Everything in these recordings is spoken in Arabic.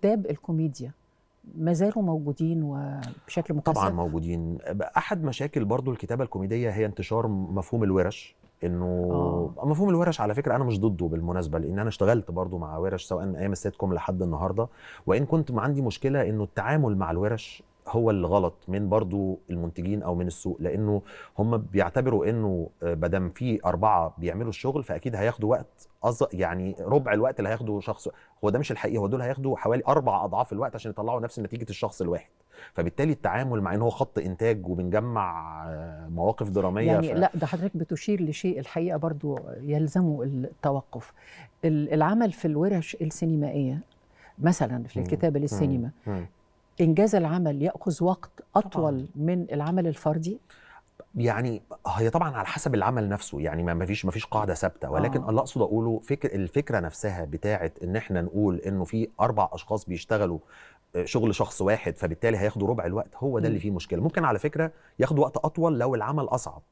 كتاب الكوميديا ما زالوا موجودين وبشكل مكثف طبعا موجودين احد مشاكل برضو الكتابه الكوميديه هي انتشار مفهوم الورش انه أوه. مفهوم الورش على فكره انا مش ضده بالمناسبه لان انا اشتغلت برضو مع ورش سواء ايام ايام كوم لحد النهارده وان كنت عندي مشكله انه التعامل مع الورش هو اللي غلط من برضو المنتجين او من السوق لانه هم بيعتبروا انه آه، ما دام في اربعه بيعملوا الشغل فاكيد هياخدوا وقت يعني ربع الوقت اللي هياخده شخص هو ده مش الحقيقه هو دول هياخدوا حوالي اربع اضعاف الوقت عشان يطلعوا نفس نتيجه الشخص الواحد فبالتالي التعامل مع ان هو خط انتاج وبنجمع آه، مواقف دراميه يعني ف... لا ده حضرتك بتشير لشيء الحقيقه برضو يلزمه التوقف العمل في الورش السينمائيه مثلا في الكتابه للسينما انجاز العمل ياخذ وقت اطول طبعاً. من العمل الفردي يعني هي طبعا على حسب العمل نفسه يعني ما فيش ما فيش قاعده ثابته آه. ولكن آه. اللي اقصد اقوله فكر الفكره نفسها بتاعه ان احنا نقول انه في اربع اشخاص بيشتغلوا آه، شغل شخص واحد فبالتالي هياخدوا ربع الوقت هو ده اللي فيه مشكله ممكن على فكره ياخدوا وقت اطول لو العمل اصعب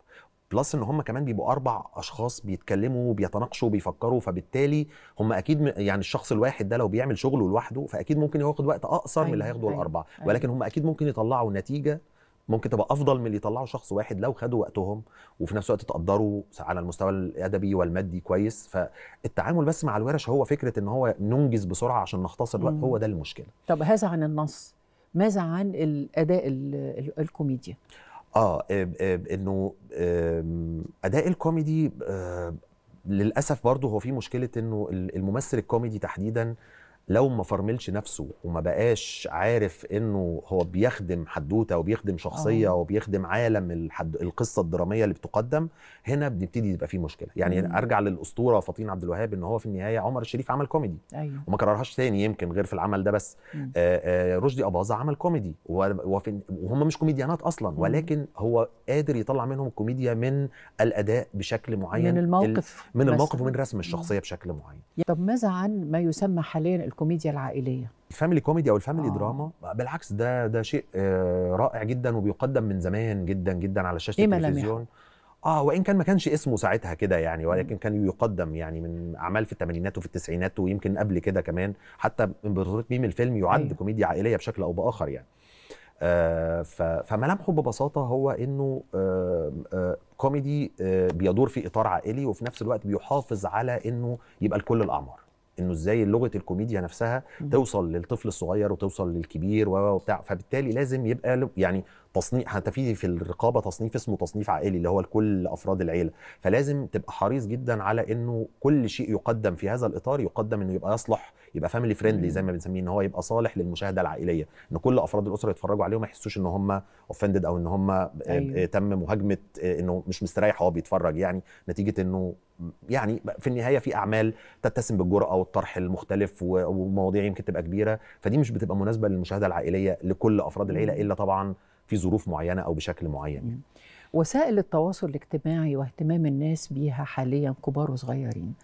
بلس ان هم كمان بيبقوا اربع اشخاص بيتكلموا وبيتناقشوا وبيفكروا فبالتالي هم اكيد يعني الشخص الواحد ده لو بيعمل شغله لوحده فاكيد ممكن ياخد وقت اقصر أيوة من اللي أيوة، هياخده أيوة الاربعه أيوة ولكن هم اكيد ممكن يطلعوا نتيجه ممكن تبقى افضل من اللي يطلعوا شخص واحد لو خدوا وقتهم وفي نفس الوقت تقدروا على المستوى الادبي والمادي كويس فالتعامل بس مع الورش هو فكره ان هو ننجز بسرعه عشان نختصر الوقت هو ده المشكله طب هذا عن النص ماذا عن الاداء الكوميديا آه،, آه،, اه انه اداء الكوميدي آه، للاسف برضه هو في مشكله انه الممثل الكوميدي تحديدا لو ما فرملش نفسه وما بقاش عارف انه هو بيخدم حدوته وبيخدم شخصيه أوه. وبيخدم عالم الحد... القصه الدراميه اللي بتقدم هنا بنبتدي يبقى في مشكله يعني مم. ارجع للاسطوره فطين عبد الوهاب ان هو في النهايه عمر الشريف عمل كوميدي أيوه. وما كررهاش تاني يمكن غير في العمل ده بس آآ آآ آه، آه، رشدي اباظه عمل كوميدي وفي... وهم مش كوميديانات اصلا مم. ولكن هو قادر يطلع منهم الكوميديا من الاداء بشكل معين من الموقف ال... من الموقف ومن رسم الشخصيه مم. بشكل معين طب ماذا عن ما يسمى حاليا الكوميديا العائليه الفاميلي كوميدي او الفاميلي آه. دراما بالعكس ده ده شيء آه، رائع جدا وبيقدم من زمان جدا جدا على شاشه إيه التلفزيون اه وان كان ما كانش اسمه ساعتها كده يعني ولكن كان يقدم يعني من اعمال في الثمانينات وفي التسعينات ويمكن قبل كده كمان حتى بطوله ميم الفيلم يعد أيوه. كوميديا عائليه بشكل او باخر يعني آه فملامحه ببساطه هو انه آه آه كوميدي آه بيدور في اطار عائلي وفي نفس الوقت بيحافظ على انه يبقى لكل الاعمار انه ازاي لغه الكوميديا نفسها توصل للطفل الصغير وتوصل للكبير وبتاع فبالتالي لازم يبقى يعني تصنيف حتى في في الرقابه تصنيف اسمه تصنيف عائلي اللي هو لكل افراد العيله فلازم تبقى حريص جدا على انه كل شيء يقدم في هذا الاطار يقدم انه يبقى يصلح يبقى فاميلي فريندلي زي ما بنسميه ان هو يبقى صالح للمشاهده العائليه ان كل افراد الاسره يتفرجوا عليه وما يحسوش ان هم اوفندد او ان هم آه، أيوه. آه، تم مهاجمه آه، انه مش مستريح وهو بيتفرج يعني نتيجه انه يعني في النهايه في اعمال تتسم بالجرأه والطرح المختلف ومواضيع يمكن تبقى كبيره فدي مش بتبقى مناسبه للمشاهده العائليه لكل افراد العيله الا طبعا في ظروف معينه او بشكل معين يعني. وسائل التواصل الاجتماعي واهتمام الناس بيها حاليا كبار وصغيرين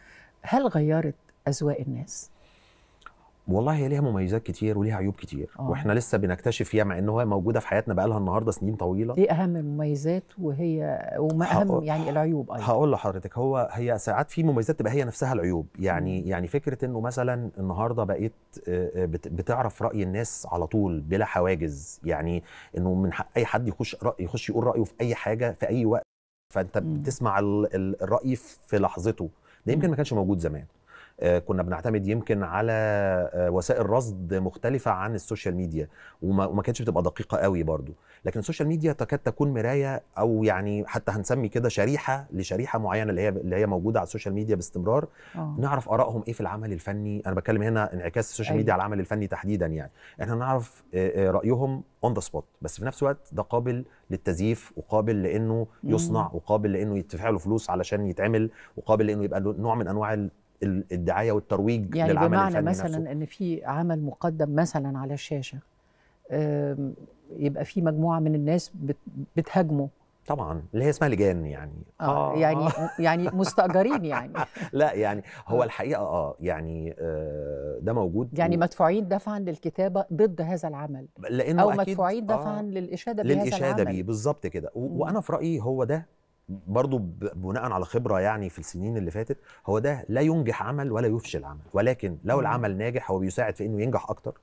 هل غيرت اذواق الناس والله هي ليها مميزات كتير وليها عيوب كتير آه. واحنا لسه بنكتشف فيها مع ان هو موجوده في حياتنا بقالها النهارده سنين طويله ايه اهم المميزات وهي وما اهم هقول يعني العيوب ايضا هقول لحضرتك هو هي ساعات في مميزات تبقى هي نفسها العيوب يعني يعني فكره انه مثلا النهارده بقيت آه، آه، بتعرف راي الناس على طول بلا حواجز يعني انه من حق اي حد يخش رأي يخش يقول رايه في اي حاجه في اي وقت فانت بتسمع الراي في لحظته ده يمكن ما كانش موجود زمان آه، كنا بنعتمد يمكن على آه، وسائل رصد مختلفه عن السوشيال ميديا وما, كانتش بتبقى دقيقه قوي برضو لكن السوشيال ميديا تكاد تكون مرايه او يعني حتى هنسمي كده شريحه لشريحه معينه اللي هي اللي هي موجوده على السوشيال ميديا باستمرار أوه. نعرف ارائهم ايه في العمل الفني انا بتكلم هنا انعكاس السوشيال أي. ميديا أيوة. على العمل الفني تحديدا يعني احنا نعرف آه، رايهم اون ذا سبوت بس في نفس الوقت ده قابل للتزييف وقابل لانه يصنع وقابل لانه يدفع له فلوس علشان يتعمل وقابل لانه يبقى نوع من انواع الدعايه والترويج يعني للعمل بمعنى الفني مثلا نفسه. ان في عمل مقدم مثلا على الشاشه يبقى في مجموعه من الناس بتهاجمه طبعا اللي هي اسمها لجان يعني آه, يعني آه. يعني يعني مستاجرين يعني لا يعني هو آه. الحقيقه آه،, اه يعني آه ده موجود يعني و... مدفوعين دفعا للكتابه ضد هذا العمل لانه او أكيد مدفوعين آه، دفعا آه للاشاده بهذا للاشاده بيه بالظبط كده و... وانا في رايي هو ده برضو بناء على خبره يعني في السنين اللي فاتت هو ده لا ينجح عمل ولا يفشل عمل ولكن لو العمل ناجح هو بيساعد في انه ينجح اكتر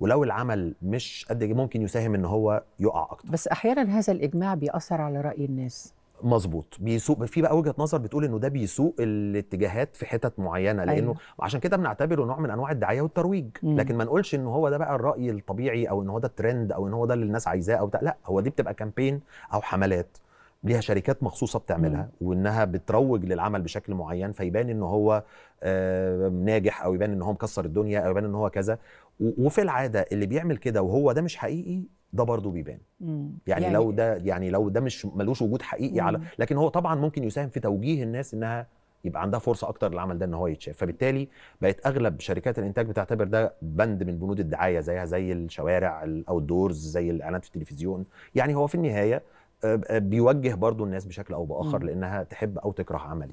ولو العمل مش قد ممكن يساهم ان هو يقع اكتر بس احيانا هذا الاجماع بيأثر على راي الناس مظبوط بيسوق في بقى وجهه نظر بتقول انه ده بيسوق الاتجاهات في حتت معينه لانه أيوة. عشان كده بنعتبره نوع من انواع الدعايه والترويج مم. لكن ما نقولش ان هو ده بقى الراي الطبيعي او ان هو ده الترند او ان هو ده اللي الناس عايزاه او ده لا هو دي بتبقى كامبين او حملات ليها شركات مخصوصه بتعملها وانها بتروج للعمل بشكل معين فيبان ان هو آه، ناجح او يبان ان هو مكسر الدنيا او يبان ان هو كذا وفي العاده اللي بيعمل كده وهو ده مش حقيقي ده برضه بيبان يعني, يعني لو إيه؟ ده يعني لو ده مش ملوش وجود حقيقي مم. على لكن هو طبعا ممكن يساهم في توجيه الناس انها يبقى عندها فرصه اكتر للعمل ده ان هو يتشاف فبالتالي بقت اغلب شركات الانتاج بتعتبر ده بند من بنود الدعايه زيها زي الشوارع الاوت دورز زي الاعلانات في التلفزيون يعني هو في النهايه آه، آه، بيوجه برضو الناس بشكل او باخر لانها تحب او تكره عملي